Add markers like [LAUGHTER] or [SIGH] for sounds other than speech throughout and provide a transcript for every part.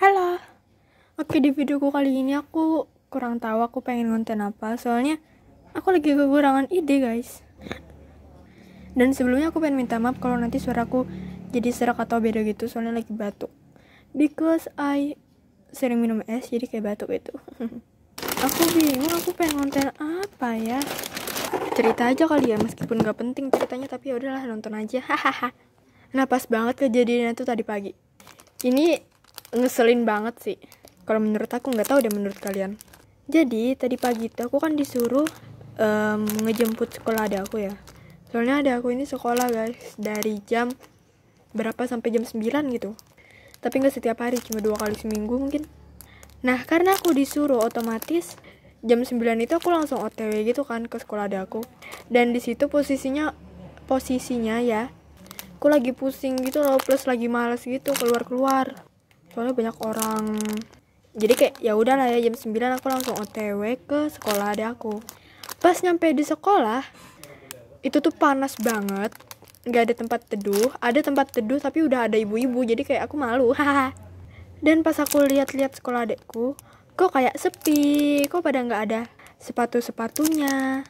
Halo. Oke, di videoku kali ini aku kurang tahu aku pengen konten apa. Soalnya aku lagi kekurangan ide, guys. Dan sebelumnya aku pengen minta maaf kalau nanti suaraku jadi serak atau beda gitu soalnya lagi batuk. Because I sering minum es jadi kayak batuk gitu. [LAUGHS] aku bingung aku pengen konten apa ya. Cerita aja kali ya meskipun gak penting ceritanya tapi ya udahlah nonton aja. [LAUGHS] hahaha nah pas banget kejadian itu tadi pagi ini ngeselin banget sih kalau menurut aku nggak tahu deh menurut kalian jadi tadi pagi itu aku kan disuruh um, ngejemput sekolah ada aku ya soalnya ada aku ini sekolah guys dari jam berapa sampai jam 9 gitu tapi nggak setiap hari cuma dua kali seminggu mungkin nah karena aku disuruh otomatis jam 9 itu aku langsung otw gitu kan ke sekolah ada aku dan disitu posisinya posisinya ya aku lagi pusing gitu loh plus lagi males gitu keluar keluar soalnya banyak orang jadi kayak ya udahlah ya jam 9 aku langsung otw ke sekolah ada aku pas nyampe di sekolah itu tuh panas banget nggak ada tempat teduh ada tempat teduh tapi udah ada ibu-ibu jadi kayak aku malu [LAUGHS] dan pas aku lihat-lihat sekolah adekku kok kayak sepi kok pada nggak ada sepatu-sepatunya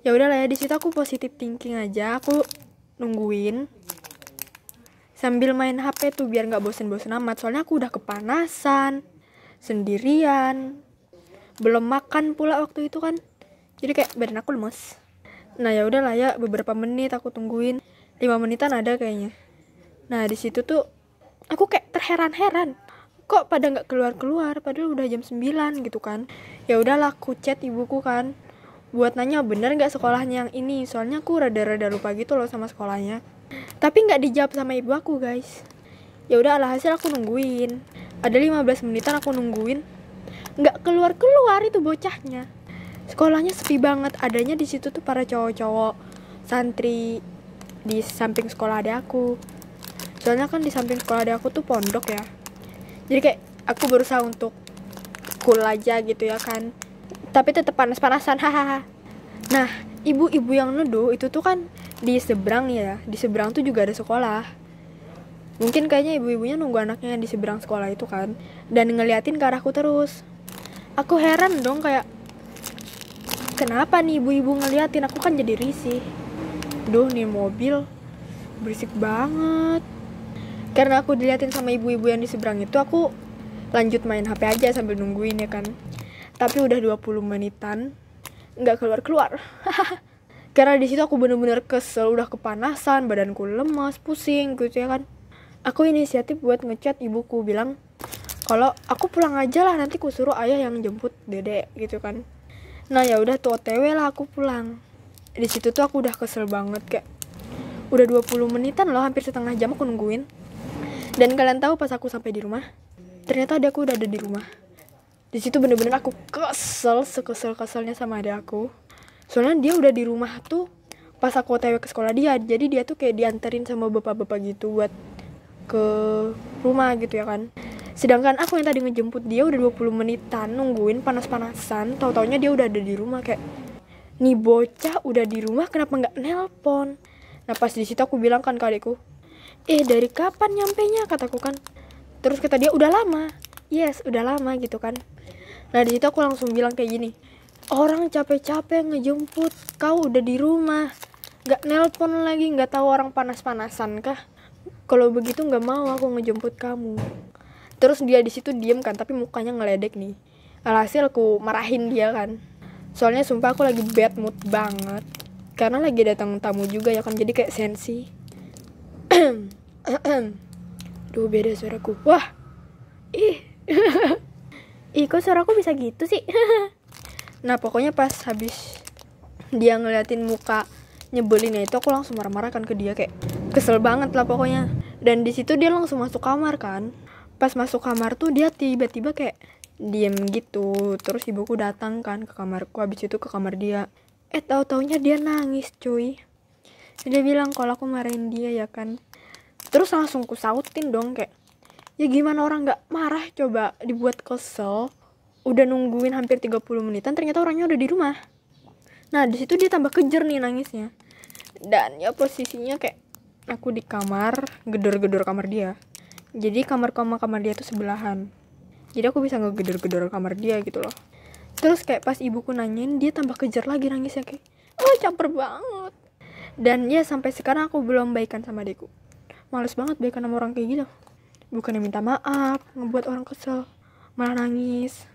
ya udahlah ya di situ aku positif thinking aja aku nungguin sambil main HP tuh biar nggak bosen-bosen amat soalnya aku udah kepanasan sendirian belum makan pula waktu itu kan jadi kayak badan aku lemes nah ya udahlah ya beberapa menit aku tungguin lima menitan ada kayaknya nah di situ tuh aku kayak terheran-heran kok pada nggak keluar-keluar padahal udah jam 9 gitu kan ya udahlah aku chat ibuku kan buat nanya bener nggak sekolahnya yang ini soalnya aku rada-rada lupa gitu loh sama sekolahnya tapi nggak dijawab sama ibu aku guys. Ya udah alhasil aku nungguin. Ada 15 menitan aku nungguin. Nggak keluar-keluar itu bocahnya. Sekolahnya sepi banget, adanya di situ tuh para cowok-cowok santri di samping sekolah ada aku. Soalnya kan di samping sekolah ada aku tuh pondok ya. Jadi kayak aku berusaha untuk cool aja gitu ya kan. Tapi tetap panas-panasan [LAUGHS] hahaha. nah, ibu-ibu yang nuduh itu tuh kan di seberang ya di seberang tuh juga ada sekolah mungkin kayaknya ibu-ibunya nunggu anaknya di seberang sekolah itu kan dan ngeliatin ke arahku terus aku heran dong kayak kenapa nih ibu-ibu ngeliatin aku kan jadi risih duh nih mobil berisik banget karena aku diliatin sama ibu-ibu yang di seberang itu aku lanjut main HP aja sambil nungguin ya kan tapi udah 20 menitan nggak keluar-keluar [LAUGHS] karena di situ aku bener-bener kesel udah kepanasan badanku lemas pusing gitu ya kan aku inisiatif buat ngechat ibuku bilang kalau aku pulang aja lah nanti kusuruh ayah yang jemput dedek gitu kan nah ya udah tuh otw lah aku pulang di situ tuh aku udah kesel banget kayak udah 20 menitan loh hampir setengah jam aku nungguin dan kalian tahu pas aku sampai di rumah ternyata ada aku udah ada di rumah di situ bener-bener aku kesel sekesel keselnya sama ada aku soalnya dia udah di rumah tuh pas aku otw ke sekolah dia jadi dia tuh kayak dianterin sama bapak-bapak gitu buat ke rumah gitu ya kan sedangkan aku yang tadi ngejemput dia udah 20 menitan nungguin panas-panasan tau taunya dia udah ada di rumah kayak nih bocah udah di rumah kenapa nggak nelpon nah pas di situ aku bilang kan ke adikku eh dari kapan nyampe nya kataku kan terus kata dia udah lama yes udah lama gitu kan nah di situ aku langsung bilang kayak gini Orang capek-capek ngejemput, kau udah di rumah. nggak nelpon lagi, nggak tahu orang panas-panasan kah? Kalau begitu nggak mau aku ngejemput kamu. Terus dia di situ diem kan, tapi mukanya ngeledek nih. Alhasil aku marahin dia kan. Soalnya sumpah aku lagi bad mood banget. Karena lagi datang tamu juga ya kan, jadi kayak sensi. [CLEARS THROAT] Duh beda suaraku. Wah. Ih. [LAUGHS] Ih kok suaraku bisa gitu sih? [LAUGHS] nah pokoknya pas habis dia ngeliatin muka nyebelinnya itu aku langsung marah-marah kan ke dia kayak kesel banget lah pokoknya dan di situ dia langsung masuk kamar kan pas masuk kamar tuh dia tiba-tiba kayak diem gitu terus ibuku datang kan ke kamarku habis itu ke kamar dia eh tahu taunya dia nangis cuy dia bilang kalau aku marahin dia ya kan terus langsung ku sautin dong kayak ya gimana orang nggak marah coba dibuat kesel udah nungguin hampir 30 menitan ternyata orangnya udah di rumah nah di situ dia tambah kejer nih nangisnya dan ya posisinya kayak aku di kamar gedor-gedor kamar dia jadi kamar kamar kamar dia tuh sebelahan jadi aku bisa ngegedor-gedor kamar dia gitu loh terus kayak pas ibuku nanyain dia tambah kejar lagi nangisnya kayak oh caper banget dan ya sampai sekarang aku belum baikan sama deku males banget baikan sama orang kayak gitu bukannya minta maaf ngebuat orang kesel malah nangis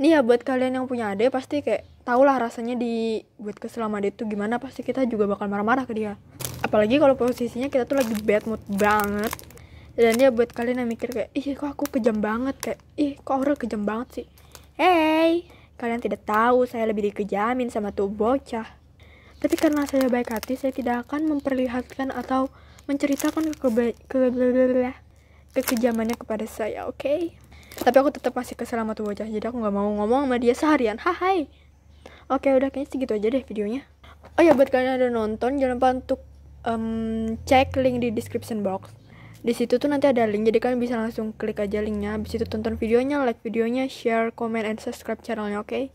ini ya buat kalian yang punya adik pasti kayak tau lah rasanya dibuat kesel sama adik tuh gimana pasti kita juga bakal marah-marah ke dia apalagi kalau posisinya kita tuh lagi bad mood banget dan dia ya buat kalian yang mikir kayak ih kok aku kejam banget kayak ih kok Aurel kejam banget sih hey kalian tidak tahu saya lebih dikejamin sama tuh bocah tapi karena saya baik hati, saya tidak akan memperlihatkan atau menceritakan ke, ke, ke, kekejamannya kepada saya, oke? Okay? tapi aku tetap masih kesel sama tuh bocah jadi aku nggak mau ngomong sama dia seharian hai oke udah kayaknya segitu aja deh videonya oh ya buat kalian yang udah nonton jangan lupa untuk um, cek link di description box di situ tuh nanti ada link jadi kalian bisa langsung klik aja linknya habis itu tonton videonya like videonya share comment and subscribe channelnya oke okay?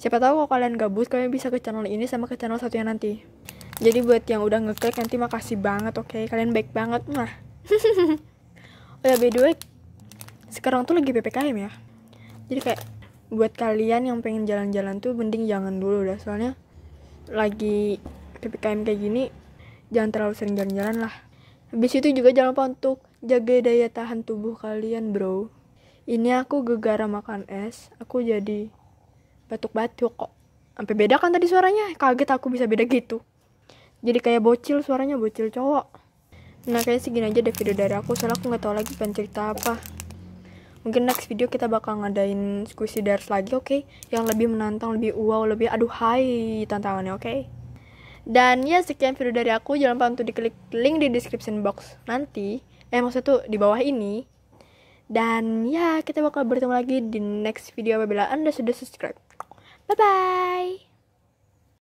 siapa tahu kalau kalian gabut kalian bisa ke channel ini sama ke channel satunya nanti jadi buat yang udah ngeklik nanti makasih banget oke okay? kalian baik banget mah [LAUGHS] oh ya by sekarang tuh lagi ppkm ya jadi kayak buat kalian yang pengen jalan-jalan tuh mending jangan dulu udah soalnya lagi ppkm kayak gini jangan terlalu sering jalan-jalan lah habis itu juga jangan lupa untuk jaga daya tahan tubuh kalian bro ini aku gegara makan es aku jadi batuk-batuk kok sampai beda kan tadi suaranya kaget aku bisa beda gitu jadi kayak bocil suaranya bocil cowok nah kayaknya segini aja deh video dari aku soalnya aku gak tau lagi pengen cerita apa mungkin next video kita bakal ngadain squishy dares lagi oke okay? yang lebih menantang lebih wow lebih aduh hai tantangannya oke okay? dan ya sekian video dari aku jangan lupa untuk diklik link di description box nanti eh maksud tuh di bawah ini dan ya kita bakal bertemu lagi di next video apabila anda sudah subscribe bye bye